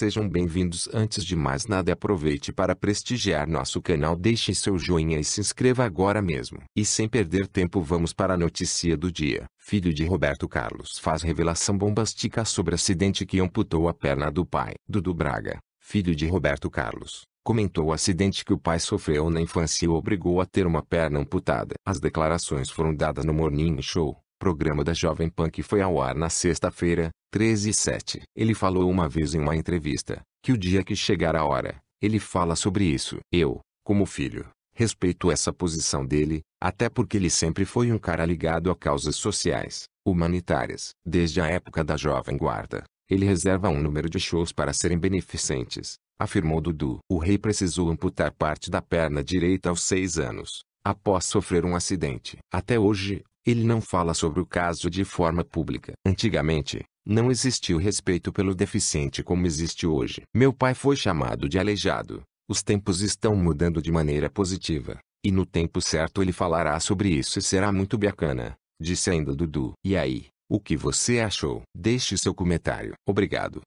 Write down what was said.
Sejam bem-vindos. Antes de mais nada, aproveite para prestigiar nosso canal. Deixe seu joinha e se inscreva agora mesmo. E sem perder tempo, vamos para a notícia do dia. Filho de Roberto Carlos faz revelação bombástica sobre acidente que amputou a perna do pai. Dudu Braga, filho de Roberto Carlos, comentou o acidente que o pai sofreu na infância e o obrigou a ter uma perna amputada. As declarações foram dadas no Morning Show, programa da Jovem Pan que foi ao ar na sexta-feira, 13:7. Ele falou uma vez em uma entrevista que o dia que chegar a hora, ele fala sobre isso. Eu, como filho, respeito essa posição dele, até porque ele sempre foi um cara ligado a causas sociais, humanitárias. Desde a época da Jovem Guarda, ele reserva um número de shows para serem beneficentes, afirmou Dudu. O rei precisou amputar parte da perna direita aos seis anos, após sofrer um acidente. Até hoje, ele não fala sobre o caso de forma pública. Antigamente, não existia o respeito pelo deficiente como existe hoje. Meu pai foi chamado de aleijado. Os tempos estão mudando de maneira positiva. E no tempo certo ele falará sobre isso e será muito bacana. Disse ainda Dudu. E aí, o que você achou? Deixe seu comentário. Obrigado.